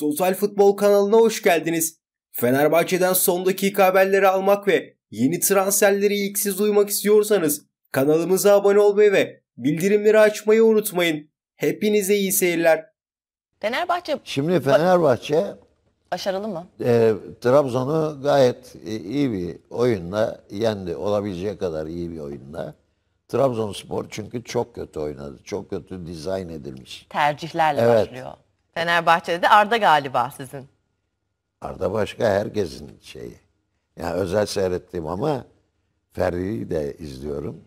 Total Futbol kanalına hoş geldiniz. Fenerbahçe'den son dakika haberleri almak ve yeni transferleri ilk siz duymak istiyorsanız kanalımıza abone olmayı ve bildirimleri açmayı unutmayın. Hepinize iyi seyirler. Fenerbahçe Şimdi Fenerbahçe başarılı mı? E, Trabzon'u gayet iyi bir oyunla yendi. Olabileceği kadar iyi bir oyunla. Trabzonspor çünkü çok kötü oynadı. Çok kötü dizayn edilmiş. Tercihlerle evet. başlıyor. Fenerbahçe'de de Arda galiba sizin. Arda başka herkesin şeyi. Yani özel seyrettim ama Ferri'yi de izliyorum.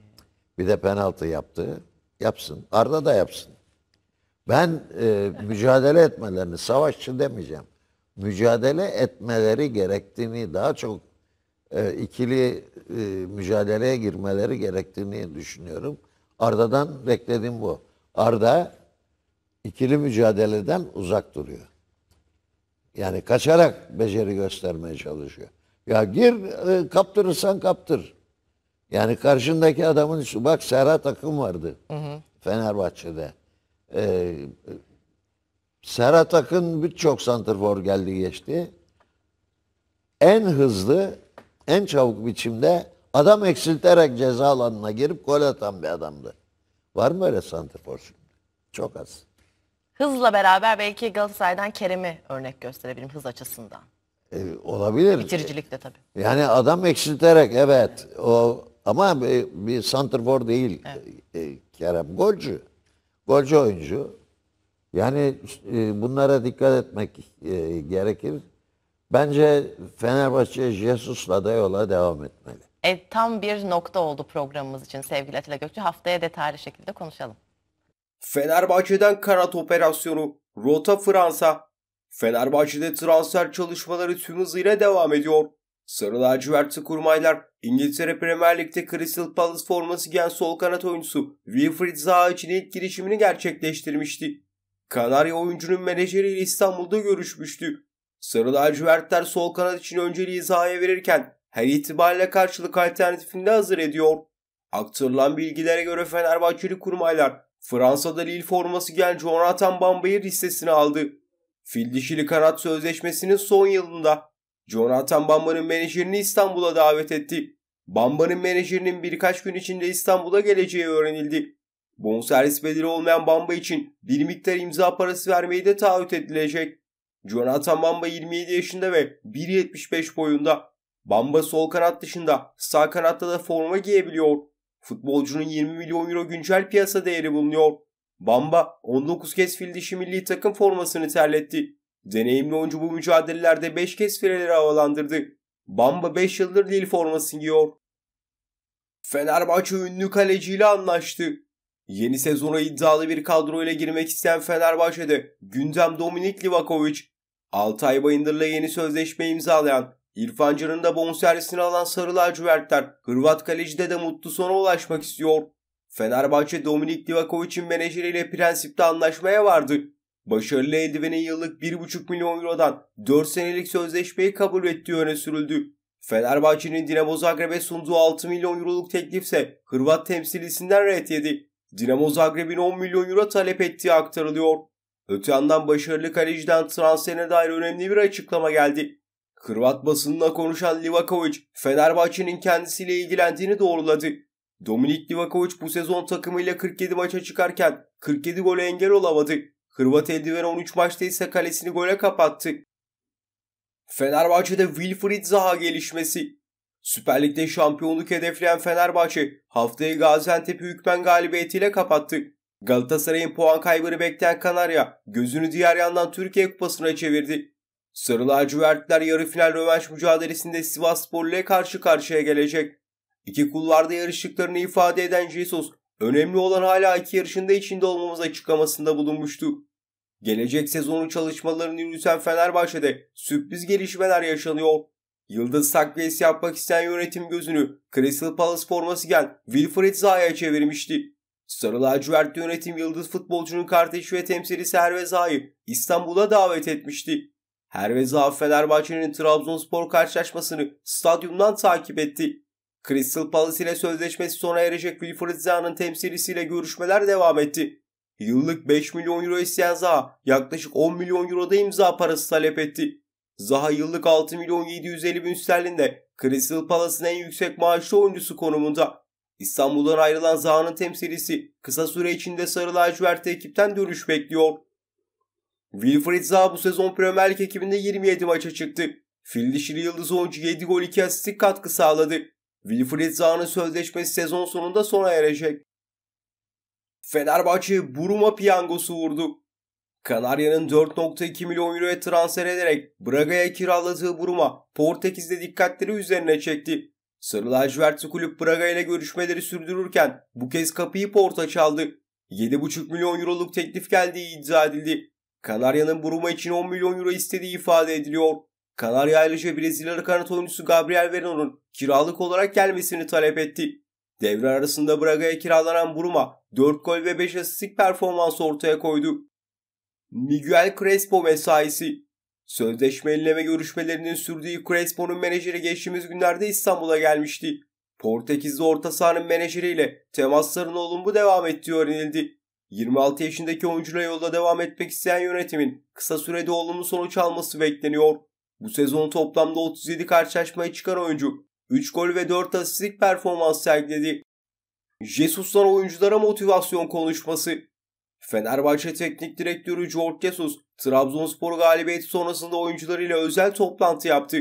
Bir de penaltı yaptı. Yapsın. Arda da yapsın. Ben e, mücadele etmelerini, savaşçı demeyeceğim. Mücadele etmeleri gerektiğini, daha çok e, ikili e, mücadeleye girmeleri gerektiğini düşünüyorum. Arda'dan beklediğim bu. Arda ikili mücadeleden uzak duruyor. Yani kaçarak beceri göstermeye çalışıyor. Ya gir e, kaptırırsan kaptır. Yani karşındaki adamın şu Bak Serhat Akın vardı hı hı. Fenerbahçe'de. Ee, Serhat Akın birçok santrfor geldi geçti. En hızlı, en çabuk biçimde adam eksilterek ceza alanına girip gol atan bir adamdı. Var mı öyle santrfor şimdi? Çok az. Hızla beraber belki Galatasaray'dan Kerem'i örnek gösterebilirim hız açısından. E, olabilir. Bitiricilik de tabii. Yani adam eksilterek evet, evet. o ama e, bir, bir santrfor değil evet. E, e, Kerem golcü. Golcü oyuncu. Yani e, bunlara dikkat etmek e, gerekir. Bence Fenerbahçe Jesus'la da yola devam etmeli. E, tam bir nokta oldu programımız için sevgili Atilla Gökçe. Haftaya detaylı şekilde konuşalım. Fenerbahçe'den kanat operasyonu Rota Fransa. Fenerbahçe'de transfer çalışmaları tüm hızıyla devam ediyor. Sarı lacivertli kurmaylar İngiltere Premier Lig'de Crystal Palace forması giyen sol kanat oyuncusu Wilfried Zaha için ilk girişimini gerçekleştirmişti. Kanarya oyuncunun menajeriyle İstanbul'da görüşmüştü. Sarı lacivertler sol kanat için önceliği Zaha'ya verirken her itibariyle karşılık alternatifini de hazır ediyor. Aktarılan bilgilere göre Fenerbahçeli kurmaylar Fransa'da Lille forması gel Jonathan Bambay'ı listesine aldı. Fil dişili kanat sözleşmesinin son yılında Jonathan Bamba'nın menajerini İstanbul'a davet etti. Bamba'nın menajerinin birkaç gün içinde İstanbul'a geleceği öğrenildi. Bonservis bedeli olmayan Bamba için bir miktar imza parası vermeyi de taahhüt edilecek. Jonathan Bamba 27 yaşında ve 1.75 boyunda. Bamba sol kanat dışında sağ kanatta da forma giyebiliyor. Futbolcunun 20 milyon euro güncel piyasa değeri bulunuyor. Bamba 19 kez fil dişi milli takım formasını terletti. Deneyimli oyuncu bu mücadelelerde 5 kez fileleri havalandırdı. Bamba 5 yıldır Lille formasını giyiyor. Fenerbahçe ünlü kaleciyle anlaştı. Yeni sezona iddialı bir kadroyla girmek isteyen Fenerbahçe'de gündem Dominik Livakovic, Altay Bayındır'la yeni sözleşme imzalayan İrfan Can'ın da bonservisini alan Sarı Lacivertler Hırvat kalecide de mutlu sona ulaşmak istiyor. Fenerbahçe Dominik Divakovic'in menajeriyle prensipte anlaşmaya vardı. Başarılı eldivenin yıllık 1,5 milyon eurodan 4 senelik sözleşmeyi kabul ettiği öne sürüldü. Fenerbahçe'nin Dinamo Zagreb'e sunduğu 6 milyon euroluk teklifse Hırvat temsilcisinden ret yedi. Dinamo Zagreb'in 10 milyon euro talep ettiği aktarılıyor. Öte yandan başarılı kaleciden transferine dair önemli bir açıklama geldi. Hırvat basınına konuşan Livakovic, Fenerbahçe'nin kendisiyle ilgilendiğini doğruladı. Dominik Livakovic bu sezon takımıyla 47 maça çıkarken 47 gole engel olamadı. Hırvat eldiveni 13 maçta ise kalesini gole kapattı. Fenerbahçe'de Wilfried Zaha gelişmesi. Süper Lig'de şampiyonluk hedefleyen Fenerbahçe haftayı Gaziantep'i hükmen galibiyetiyle kapattı. Galatasaray'ın puan kaybını bekleyen Kanarya gözünü diğer yandan Türkiye Kupası'na çevirdi. Sarı lacivertler yarı final rövanş mücadelesinde Sivas ile karşı karşıya gelecek. İki kulvarda yarıştıklarını ifade eden Jesus, önemli olan hala iki yarışında içinde olmamız açıklamasında bulunmuştu. Gelecek sezonu çalışmalarını yürüten Fenerbahçe'de sürpriz gelişmeler yaşanıyor. Yıldız takviyesi yapmak isteyen yönetim gözünü Crystal Palace forması gen Wilfred Zaha'ya çevirmişti. Sarı lacivertli yönetim yıldız futbolcunun kardeşi ve temsilcisi Herve Zaha'yı İstanbul'a davet etmişti. Hervez Herveza Fenerbahçe'nin Trabzonspor karşılaşmasını stadyumdan takip etti. Crystal Palace ile sözleşmesi sona erecek Wilfried Zaha'nın temsilcisiyle görüşmeler devam etti. Yıllık 5 milyon euro isteyen Zaha yaklaşık 10 milyon euroda imza parası talep etti. Zaha yıllık 6 milyon 750 bin sterlinde Crystal Palace'ın en yüksek maaşlı oyuncusu konumunda. İstanbul'dan ayrılan Zaha'nın temsilcisi kısa süre içinde Sarı Lacivert ekipten dönüş bekliyor. Wilfried Zaha bu sezon Premier Lig ekibinde 27 maça çıktı. Fil dişili yıldız oyuncu 7 gol 2 asistlik katkı sağladı. Wilfried Zaha'nın sözleşmesi sezon sonunda sona erecek. Fenerbahçe Buruma piyangosu vurdu. Kanarya'nın 4.2 milyon euroya transfer ederek Braga'ya kiraladığı Buruma Portekiz'de dikkatleri üzerine çekti. Sarı lacivertli kulüp Braga ile görüşmeleri sürdürürken bu kez kapıyı Porta çaldı. 7.5 milyon euroluk teklif geldiği iddia edildi. Kanarya'nın Buruma için 10 milyon euro istediği ifade ediliyor. Kanarya ayrıca Brezilyalı kanat oyuncusu Gabriel Veron'un kiralık olarak gelmesini talep etti. Devre arasında Braga'ya kiralanan Buruma 4 gol ve 5 asistlik performans ortaya koydu. Miguel Crespo mesaisi Sözleşme yenileme görüşmelerinin sürdüğü Crespo'nun menajeri geçtiğimiz günlerde İstanbul'a gelmişti. Portekizli orta sahanın menajeriyle temasların olumlu devam ettiği öğrenildi. 26 yaşındaki oyuncuyla yolda devam etmek isteyen yönetimin kısa sürede olumlu sonuç alması bekleniyor. Bu sezon toplamda 37 karşılaşmaya çıkan oyuncu 3 gol ve 4 asistlik performans sergiledi. Jesus'tan oyunculara motivasyon konuşması. Fenerbahçe Teknik Direktörü George Jesus, Trabzonspor galibiyeti sonrasında oyuncularıyla özel toplantı yaptı.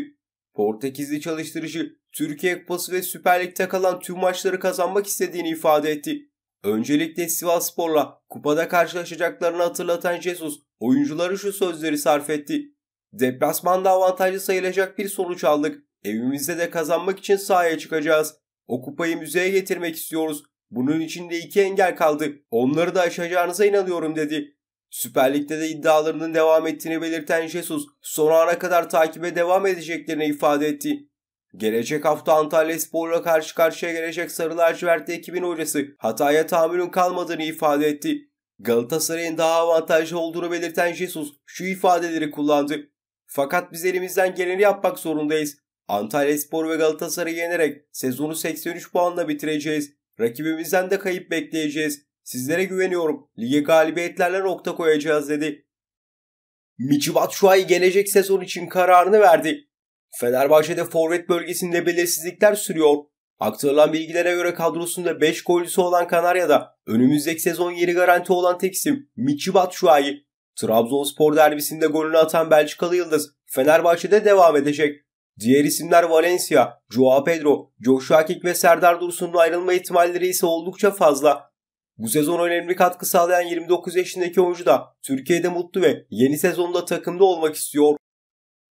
Portekizli çalıştırıcı, Türkiye Kupası ve Süper Lig'de kalan tüm maçları kazanmak istediğini ifade etti. Öncelikle Sivas Sporla kupada karşılaşacaklarını hatırlatan Jesus oyuncuları şu sözleri sarf etti. Deplasmanda avantajlı sayılacak bir sonuç aldık. Evimizde de kazanmak için sahaya çıkacağız. O kupayı müzeye getirmek istiyoruz. Bunun içinde iki engel kaldı. Onları da aşacağınıza inanıyorum dedi. Süper Lig'de de iddialarının devam ettiğini belirten Jesus son ana kadar takibe devam edeceklerini ifade etti. Gelecek hafta Antalya Spor'la karşı karşıya gelecek Sarı Lacivertli ekibin hocası hataya tahammülün kalmadığını ifade etti. Galatasaray'ın daha avantajlı olduğunu belirten Jesus şu ifadeleri kullandı. Fakat biz elimizden geleni yapmak zorundayız. Antalya Spor ve Galatasaray'ı yenerek sezonu 83 puanla bitireceğiz. Rakibimizden de kayıp bekleyeceğiz. Sizlere güveniyorum. Lige galibiyetlerle nokta koyacağız dedi. Michibat ay gelecek sezon için kararını verdi. Fenerbahçe'de forvet bölgesinde belirsizlikler sürüyor. Aktarılan bilgilere göre kadrosunda 5 golcüsü olan Kanarya'da önümüzdeki sezon yeri garanti olan tek isim Michi Batshuayi. Trabzonspor derbisinde golünü atan Belçikalı Yıldız Fenerbahçe'de devam edecek. Diğer isimler Valencia, Joao Pedro, Joshua Kik ve Serdar Dursun'un ayrılma ihtimalleri ise oldukça fazla. Bu sezon önemli katkı sağlayan 29 yaşındaki oyuncu da Türkiye'de mutlu ve yeni sezonda takımda olmak istiyor.